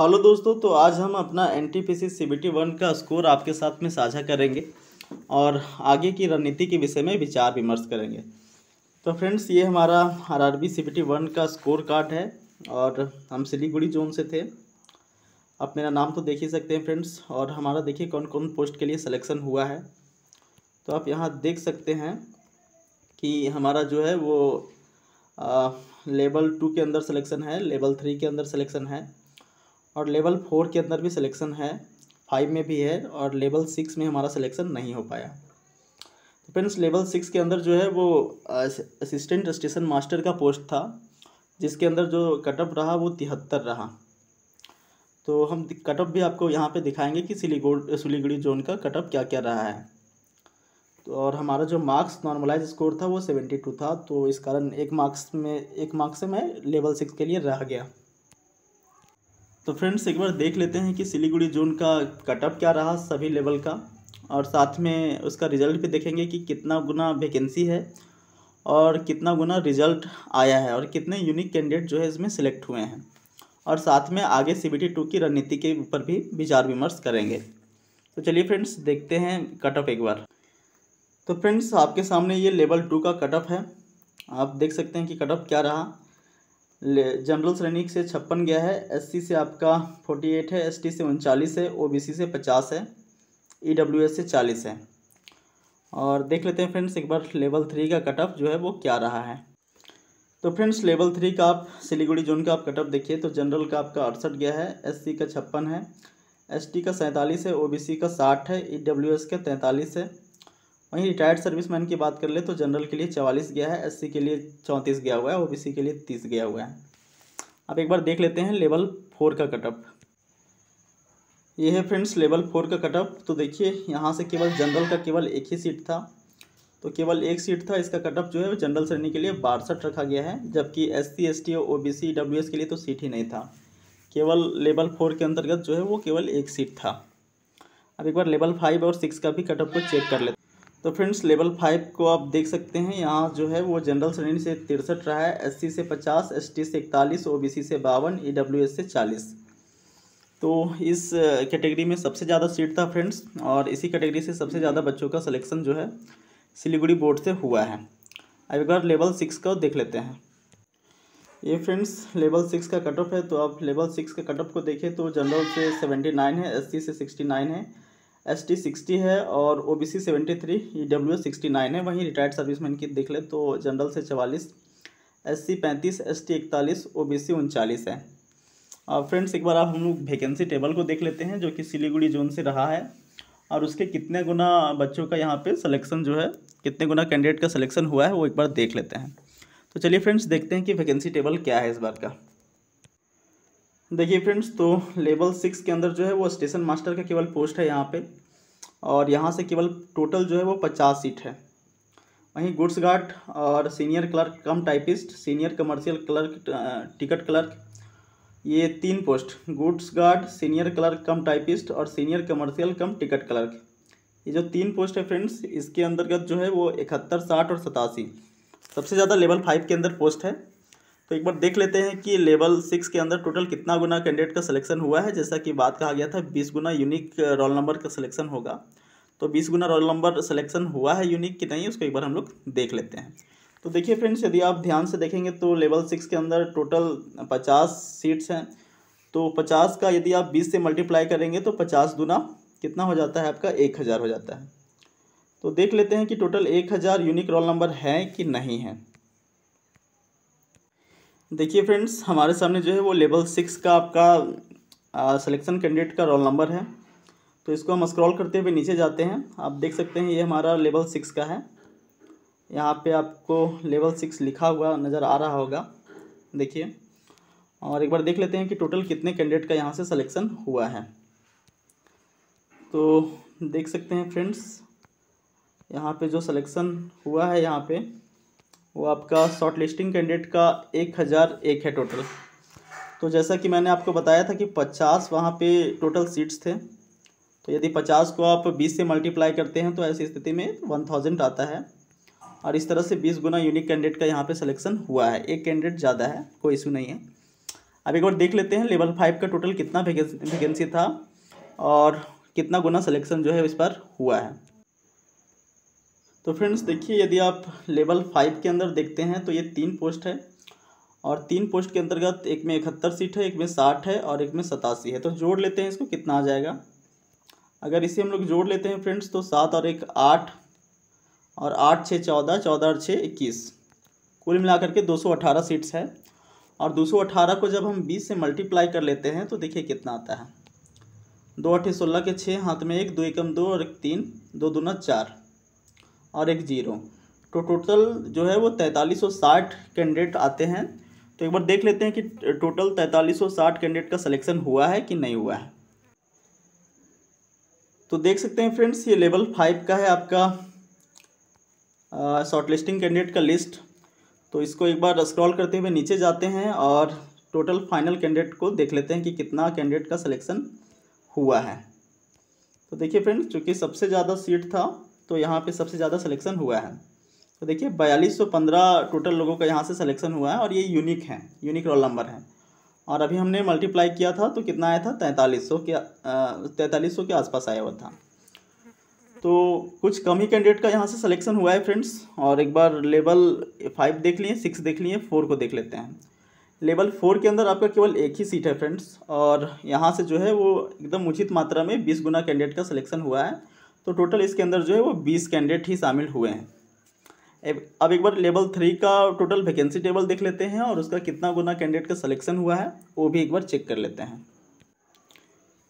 hello दोस्तों तो आज हम अपना N T P C C B T one का स्कोर आपके साथ में साझा करेंगे और आगे की रणनीति के विषय में विचार विमर्श करेंगे तो फ्रेंड्स ये हमारा R R B C B T one का स्कोर कार्ड है और हम सिलीगुड़ी जोन से थे आप मेरा नाम तो देख ही सकते हैं फ्रेंड्स और हमारा देखिए कौन कौन पोस्ट के लिए सलेक्शन हुआ है तो आप यहाँ देख सकते हैं कि हमारा जो है वो आ, लेवल टू के अंदर सिलेक्शन है लेवल थ्री के अंदर सिलेक्शन है और लेवल फोर के अंदर भी सिलेक्शन है फाइव में भी है और लेवल सिक्स में हमारा सिलेक्शन नहीं हो पाया तो फ्रेंड्स लेवल सिक्स के अंदर जो है वो असिस्टेंट स्टेशन मास्टर का पोस्ट था जिसके अंदर जो कटअप रहा वो तिहत्तर रहा तो हम कटअप भी आपको यहाँ पे दिखाएंगे कि सिलीगुड़ सिलीगुड़ी जोन का कटअप क्या क्या रहा है तो और हमारा जो मार्क्स नॉर्मलाइज स्कोर था वो सेवेंटी टू था तो इस कारण एक मार्क्स में एक मार्क्स से मैं लेवल सिक्स के लिए रह गया तो फ्रेंड्स एक बार देख लेते हैं कि सिलीगुड़ी जोन का कटअप क्या रहा सभी लेवल का और साथ में उसका रिज़ल्ट भी देखेंगे कि कितना गुना वैकेंसी है और कितना गुना रिज़ल्ट आया है और कितने यूनिक कैंडिडेट जो है इसमें सिलेक्ट हुए हैं और साथ में आगे सी बी की रणनीति के ऊपर भी विचार विमर्श करेंगे तो चलिए फ्रेंड्स देखते हैं कटअप एक बार तो फ्रेंड्स आपके सामने ये लेवल टू का कटअप है आप देख सकते हैं कि कटअप क्या रहा जनरल श्रेणी से छप्पन गया है एससी से आपका फोर्टी एट है एसटी से उनचालीस है ओबीसी से पचास है ईडब्ल्यूएस e से चालीस है और देख लेते हैं फ्रेंड्स एक बार लेवल थ्री का कट ऑफ जो है वो क्या रहा है तो फ्रेंड्स लेवल थ्री का आप सिलीगुड़ी जोन का आप कट ऑफ देखिए तो जनरल का आपका अड़सठ गया है एस का छप्पन है एस का सैंतालीस है ओ का साठ है ई e का तैंतालीस है वहीं रिटायर्ड सर्विसमैन की बात कर ले तो जनरल के लिए चवालीस गया है एससी के लिए चौंतीस गया हुआ है ओबीसी के लिए तीस गया हुआ है अब एक बार देख लेते हैं लेवल फोर का कटअप ये है फ्रेंड्स लेवल फोर का कटअप तो देखिए यहाँ से केवल जनरल का केवल एक ही सीट था तो केवल एक सीट था इसका कटअप जो है जनरल श्रेणी के लिए बासठ रखा गया है जबकि S C S T O B C W S के लिए तो सीट ही नहीं था केवल लेवल फोर के अंतर्गत जो है वो केवल एक सीट था अब एक बार लेवल फाइव और सिक्स का भी कटअप को चेक कर लेते तो फ्रेंड्स लेवल फाइव को आप देख सकते हैं यहाँ जो है वो जनरल श्रेणी से तिरसठ रहा है एस से पचास एस से इकतालीस ओ से बावन ई से चालीस तो इस कैटेगरी में सबसे ज़्यादा सीट था फ्रेंड्स और इसी कैटेगरी से सबसे ज़्यादा बच्चों का सिलेक्शन जो है सिलीगुड़ी बोर्ड से हुआ है अब एक बार लेवल सिक्स का देख लेते हैं ये फ्रेंड्स लेवल सिक्स का कट ऑफ है तो आप लेवल सिक्स के कट ऑफ को देखें तो जनरल से सेवेंटी नाइन है एससी से सिक्सटी नाइन है एस टी सिक्सटी है और O B C seventy three E W sixty nine है वहीं रिटायर्ड सर्विसमैन की देख ले तो जनरल से चवालीस एस सी पैंतीस एस टी इकतालीस ओ बी सी उनचालीस है और फ्रेंड्स एक बार आप हम लोग वैकेंसी टेबल को देख लेते हैं जो कि सिलीगुड़ी जोन से रहा है और उसके कितने गुना बच्चों का यहाँ पे सिलेक्शन जो है कितने गुना कैंडिडेट का सिलेक्शन हुआ है वो एक बार देख लेते हैं तो चलिए फ्रेंड्स देखते हैं कि वैकेंसी टेबल क्या है इस बार का देखिए फ्रेंड्स तो लेवल सिक्स के अंदर जो है वो स्टेशन मास्टर का केवल पोस्ट है यहाँ पे और यहाँ से केवल टोटल जो है वो पचास सीट है वहीं गुड्स गार्ड और senior clerk cum typist senior commercial clerk ticket clerk ये तीन post goods guard senior clerk cum typist और senior commercial cum ticket clerk ये जो तीन पोस्ट है फ्रेंड्स इसके अंतर्गत जो है वो इकहत्तर साठ और सतासी सबसे ज़्यादा लेवल फाइव के अंदर पोस्ट है तो एक बार देख लेते हैं कि लेवल सिक्स के अंदर टोटल कितना गुना कैंडिडेट का सिलेक्शन हुआ है जैसा कि बात कहा गया था बीस गुना यूनिक रोल नंबर का सिलेक्शन होगा तो बीस गुना रोल नंबर सिलेक्शन हुआ है यूनिक कि नहीं उसको एक बार हम लोग देख लेते हैं तो देखिए फ्रेंड्स यदि आप ध्यान से देखेंगे तो लेवल सिक्स के अंदर टोटल पचास सीट्स हैं तो पचास का यदि आप बीस से मल्टीप्लाई करेंगे तो पचास गुना कितना हो जाता है आपका एक हज़ार हो जाता है तो देख लेते हैं कि टोटल एक हज़ार यूनिक रोल नंबर है कि नहीं है देखिए फ्रेंड्स हमारे सामने जो है वो लेवल सिक्स का आपका सिलेक्शन कैंडिडेट का रोल नंबर है तो इसको हम स्क्रॉल करते हुए नीचे जाते हैं आप देख सकते हैं ये हमारा लेवल सिक्स का है यहाँ पे आपको लेवल सिक्स लिखा हुआ नज़र आ रहा होगा देखिए और एक बार देख लेते हैं कि टोटल कितने कैंडिडेट का यहाँ से सलेक्शन हुआ है तो देख सकते हैं फ्रेंड्स यहाँ पे जो सलेक्शन हुआ है यहाँ पे वो आपका शॉर्ट लिस्टिंग कैंडिडेट का एक हज़ार एक है टोटल तो जैसा कि मैंने आपको बताया था कि पचास वहाँ पे टोटल सीट्स थे तो यदि पचास को आप बीस से मल्टीप्लाई करते हैं तो ऐसी स्थिति में वन थाउजेंड आता है और इस तरह से बीस गुना यूनिक कैंडिडेट का यहाँ पे सिलेक्शन हुआ है एक कैंडिडेट ज़्यादा है कोई इशू नहीं है अब एक बार देख लेते हैं लेवल फाइव का टोटल कितना वैकेंसी था और कितना गुना सलेक्शन जो है इस पर हुआ है तो फ्रेंड्स देखिए यदि आप लेवल फाइव के अंदर देखते हैं तो ये तीन पोस्ट है और तीन पोस्ट के अंतर्गत एक में इकहत्तर सीट है एक में साठ है और एक में सतासी है तो जोड़ लेते हैं इसको कितना आ जाएगा अगर इसे हम लोग जोड़ लेते हैं फ्रेंड्स तो सात और एक आठ और आठ छः चौदह चौदह और छः इक्कीस कुल मिलाकर के दो सौ अठारह सीट्स है और दो सौ अठारह को जब हम बीस से मल्टीप्लाई कर लेते हैं तो देखिए कितना आता है दो अठे सोलह के छः हाथ में एक दो एकम दो और एक तीन दो दूना चार और एक ज़ीरो तो टोटल जो है वो तैंतालीस सौ साठ कैंडिडेट आते हैं तो एक बार देख लेते हैं कि टोटल तैंतालीस सौ साठ कैंडिडेट का सिलेक्शन हुआ है कि नहीं हुआ है तो देख सकते हैं फ्रेंड्स ये लेवल फाइव का है आपका शॉर्ट लिस्टिंग कैंडिडेट का लिस्ट तो इसको एक बार स्क्रॉल करते हुए नीचे जाते हैं और टोटल फाइनल कैंडिडेट को देख लेते हैं कि कितना कैंडिडेट का सिलेक्शन हुआ है तो देखिए फ्रेंड्स चूँकि सबसे ज़्यादा सीट था तो यहाँ पे सबसे ज़्यादा सिलेक्शन हुआ है तो देखिए बयालीस सौ पंद्रह टोटल लोगों का यहाँ से सिलेक्शन हुआ है और ये यूनिक है यूनिक रोल नंबर है और अभी हमने मल्टीप्लाई किया था तो कितना आया था तैंतालीस सौ के तैंतालीस सौ के आसपास आया हुआ था तो कुछ कम ही कैंडिडेट का यहाँ से सिलेक्शन हुआ है फ्रेंड्स और एक बार लेवल फाइव देख लिए सिक्स देख लिए फोर को देख लेते हैं लेवल फोर के अंदर आपका केवल एक ही सीट है फ्रेंड्स और यहाँ से जो है वो एकदम उचित मात्रा में बीस गुना कैंडिडेट का सिलेक्शन हुआ है तो टोटल इसके अंदर जो है वो बीस कैंडिडेट ही शामिल हुए हैं अब एक बार लेवल थ्री का टोटल वैकेंसी टेबल देख लेते हैं और उसका कितना गुना कैंडिडेट का सिलेक्शन हुआ है वो भी एक बार चेक कर लेते हैं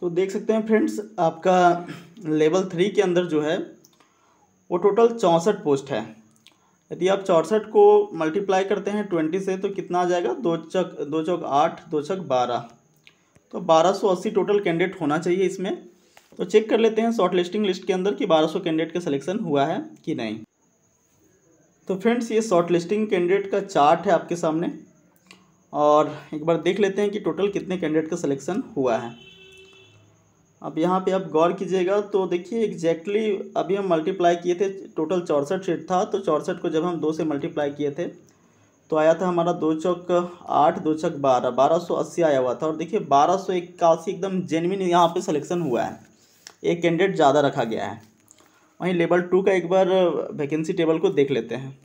तो देख सकते हैं फ्रेंड्स आपका लेवल थ्री के अंदर जो है वो टोटल चौंसठ पोस्ट है यदि आप चौंसठ को मल्टीप्लाई करते हैं ट्वेंटी से तो कितना आ जाएगा दो चक दो चौक आठ दो चक बारह तो बारह सौ अस्सी टोटल कैंडिडेट होना चाहिए इसमें तो चेक कर लेते हैं शॉर्ट लिस्टिंग लिस्ट के अंदर कि 1200 कैंडिडेट का सिलेक्शन हुआ है कि नहीं तो फ्रेंड्स ये शॉर्ट लिस्टिंग कैंडिडेट का चार्ट है आपके सामने और एक बार देख लेते हैं कि टोटल कितने कैंडिडेट का सिलेक्शन हुआ है अब यहाँ पे आप गौर कीजिएगा तो देखिए एग्जैक्टली अभी हम मल्टीप्लाई किए थे टोटल चौंसठ सीट था तो चौंसठ को जब हम दो से मल्टीप्लाई किए थे तो आया था हमारा दो चौक आठ दो चौक बारह बारह सौ अस्सी आया हुआ था और देखिए बारह सौ इक्यासी एकदम जेनविन यहाँ पे सिलेक्शन हुआ है एक कैंडिडेट ज़्यादा रखा गया है वहीं लेवल टू का एक बार वैकेंसी टेबल को देख लेते हैं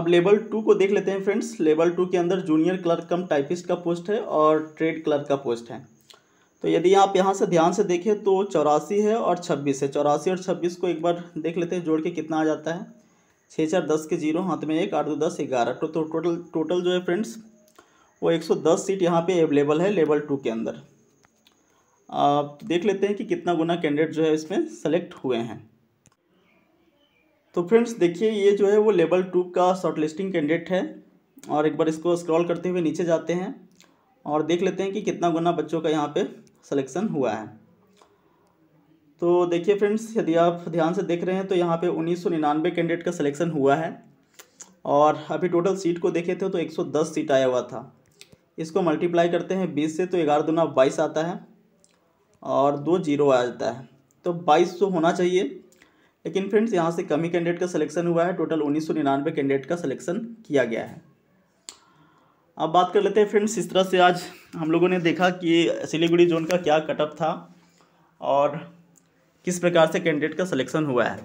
अब लेवल टू को देख लेते हैं फ्रेंड्स लेवल टू के अंदर जूनियर क्लर्क कम टाइपिस्ट का पोस्ट है और ट्रेड क्लर्क का पोस्ट है तो यदि आप यहाँ से ध्यान से देखें तो चौरासी है और छब्बीस है चौरासी और छब्बीस को एक बार देख लेते हैं जोड़ के कितना आ जाता है छः चार दस के जीरो हाथ में एक आठ दो दस ग्यारह तो, तो टोटल टोटल जो है फ्रेंड्स वो एक सौ दस सीट यहाँ पे अवेलेबल है लेवल टू के अंदर आप देख लेते हैं कि कितना गुना कैंडिडेट जो है इसमें सेलेक्ट हुए हैं तो फ्रेंड्स देखिए ये जो है वो लेवल टू का शॉर्ट लिस्टिंग कैंडिडेट है और एक बार इसको स्क्रॉल करते हुए नीचे जाते हैं और देख लेते हैं कि कितना गुना बच्चों का यहाँ पे सिलेक्शन हुआ है तो देखिए फ्रेंड्स यदि आप ध्यान से देख रहे हैं तो यहाँ पे उन्नीस सौ निन्यानवे कैंडिडेट का सिलेक्शन हुआ है और अभी टोटल सीट को देखे थे तो एक सीट आया हुआ था इसको मल्टीप्लाई करते हैं बीस से तो ग्यारह दुना बाईस आता है और दो जीरो आ जाता है तो बाईस सौ तो होना चाहिए लेकिन फ्रेंड्स यहाँ से कम ही कैंडिडेट का सिलेक्शन हुआ है टोटल उन्नीस सौ निन्यानवे कैंडिडेट का सिलेक्शन किया गया है अब बात कर लेते हैं फ्रेंड्स इस तरह से आज हम लोगों ने देखा कि सिलीगुड़ी जोन का क्या कटअप था और किस प्रकार से कैंडिडेट का सिलेक्शन हुआ है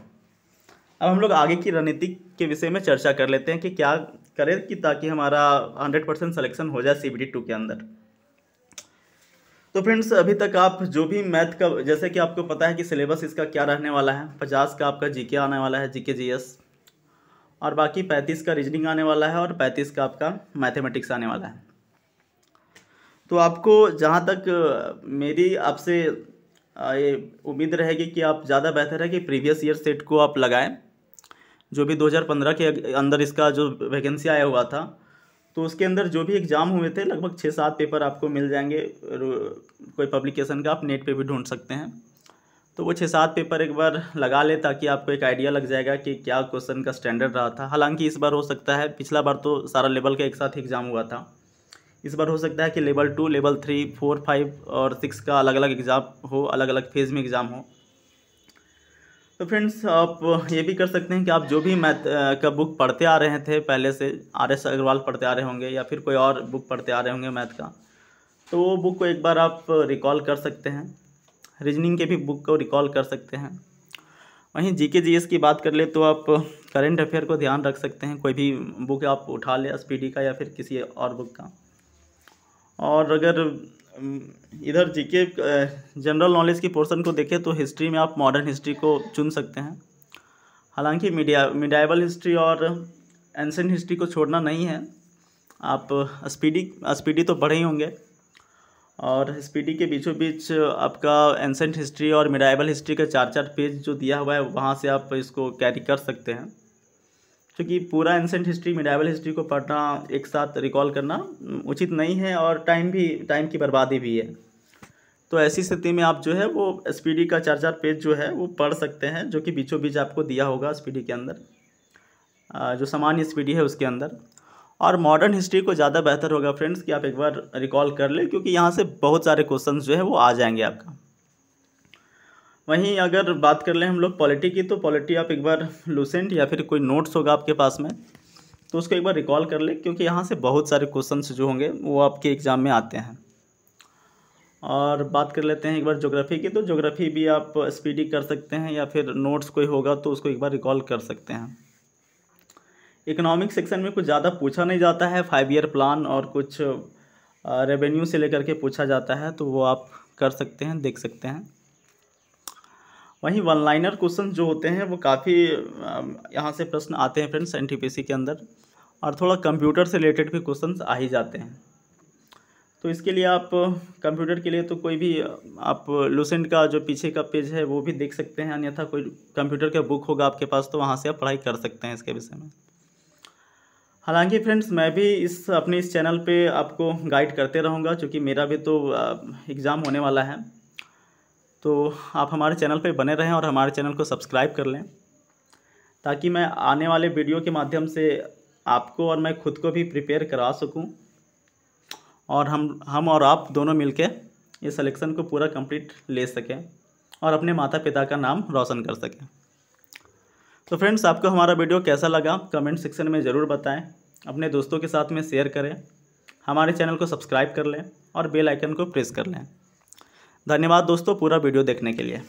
अब हम लोग आगे की रणनीति के विषय में चर्चा कर लेते हैं कि क्या करें कि ताकि हमारा हंड्रेड परसेंट सलेक्शन हो जाए सी बी डी टू के अंदर तो फ्रेंड्स अभी तक आप जो भी मैथ का जैसे कि आपको पता है कि सिलेबस इसका क्या रहने वाला है पचास का आपका जीके आने वाला है जीके जीएस और बाकी पैंतीस का रीजनिंग आने वाला है और पैंतीस का आपका मैथमेटिक्स आने वाला है तो आपको जहाँ तक मेरी आपसे ये उम्मीद रहेगी कि आप ज़्यादा बेहतर है कि प्रीवियस ईयर सेट को आप लगाएं जो भी 2015 के अंदर इसका जो वैकेंसी आया हुआ था तो उसके अंदर जो भी एग्ज़ाम हुए थे लगभग छः सात पेपर आपको मिल जाएंगे कोई पब्लिकेशन का आप नेट पे भी ढूंढ सकते हैं तो वो छः सात पेपर एक बार लगा ले ताकि आपको एक आइडिया लग जाएगा कि क्या क्वेश्चन का स्टैंडर्ड रहा था हालांकि इस बार हो सकता है पिछला बार तो सारा लेवल का एक साथ एग्ज़ाम हुआ था इस बार हो सकता है कि level two level three four five और सिक्स का अलग अलग एग्ज़ाम हो अलग अलग फेज़ में एग्ज़ाम हो तो फ्रेंड्स आप ये भी कर सकते हैं कि आप जो भी मैथ का बुक पढ़ते आ रहे थे पहले से आर एस अग्रवाल पढ़ते आ रहे होंगे या फिर कोई और बुक पढ़ते आ रहे होंगे मैथ का तो वो बुक को एक बार आप रिकॉल कर सकते हैं रीजनिंग के भी बुक को रिकॉल कर सकते हैं वहीं जी के जी एस की बात कर ले तो आप करेंट अफेयर को ध्यान रख सकते हैं कोई भी बुक आप उठा लें एस का या फिर किसी और बुक का और अगर इधर जीके जनरल नॉलेज की पोर्शन को देखें तो हिस्ट्री में आप मॉडर्न हिस्ट्री को चुन सकते हैं हालांकि मीडिया मिडाइवल हिस्ट्री और एंसेंट हिस्ट्री को छोड़ना नहीं है आप स्पीडी स्पीडी तो बढ़े ही होंगे और स्पीडी के बीचों बीच आपका एंसेंट हिस्ट्री और मिडाइवल हिस्ट्री का चार चार पेज जो दिया हुआ है वहाँ से आप इसको कैरी कर सकते हैं क्योंकि पूरा एंसेंट हिस्ट्री मिडाइवल हिस्ट्री को पढ़ना एक साथ रिकॉल करना उचित नहीं है और टाइम भी टाइम की बर्बादी भी है तो ऐसी स्थिति में आप जो है वो एस का चार चार पेज जो है वो पढ़ सकते हैं जो कि बीचों बीच आपको दिया होगा एस के अंदर जो सामान्य एस है उसके अंदर और मॉडर्न हिस्ट्री को ज़्यादा बेहतर होगा फ्रेंड्स कि आप एक बार रिकॉल कर लें क्योंकि यहाँ से बहुत सारे क्वेश्चन जो है वो आ जाएंगे आपका वहीं अगर बात कर लें हम लोग पॉलिटी की तो पॉलिटी आप एक बार लूसेंट या फिर कोई नोट्स होगा आपके पास में तो उसको एक बार रिकॉल कर लें क्योंकि यहाँ से बहुत सारे क्वेश्चन जो होंगे वो आपके एग्ज़ाम में आते हैं और बात कर लेते हैं एक बार जोग्राफ़ी की तो जोग्राफ़ी भी आप स्पीडी कर सकते हैं या फिर नोट्स कोई होगा तो उसको एक बार रिकॉल कर सकते हैं इकोनॉमिक सेक्शन में कुछ ज़्यादा पूछा नहीं जाता है फाइव ईयर प्लान और कुछ रेवेन्यू से लेकर के पूछा जाता है तो वो आप कर सकते हैं देख सकते हैं वहीं वन लाइनर क्वेश्चन जो होते हैं वो काफ़ी यहाँ से प्रश्न आते हैं फ्रेंड्स एन के अंदर और थोड़ा कंप्यूटर से रिलेटेड भी क्वेश्चन आ ही जाते हैं तो इसके लिए आप कंप्यूटर के लिए तो कोई भी आप लूसेंट का जो पीछे का पेज है वो भी देख सकते हैं अन्यथा कोई कंप्यूटर का बुक होगा आपके पास तो वहाँ से आप पढ़ाई कर सकते हैं इसके विषय में हालांकि फ्रेंड्स मैं भी इस अपने इस चैनल पे आपको गाइड करते रहूँगा क्योंकि मेरा भी तो एग्ज़ाम होने वाला है तो आप हमारे चैनल पर बने रहें और हमारे चैनल को सब्सक्राइब कर लें ताकि मैं आने वाले वीडियो के माध्यम से आपको और मैं खुद को भी प्रिपेयर करा सकूं और हम हम और आप दोनों मिलके इस सिलेक्शन को पूरा कंप्लीट ले सकें और अपने माता पिता का नाम रोशन कर सकें तो फ्रेंड्स आपको हमारा वीडियो कैसा लगा कमेंट सेक्शन में ज़रूर बताएं अपने दोस्तों के साथ में शेयर करें हमारे चैनल को सब्सक्राइब कर लें और बेलाइकन को प्रेस कर लें धन्यवाद दोस्तों पूरा वीडियो देखने के लिए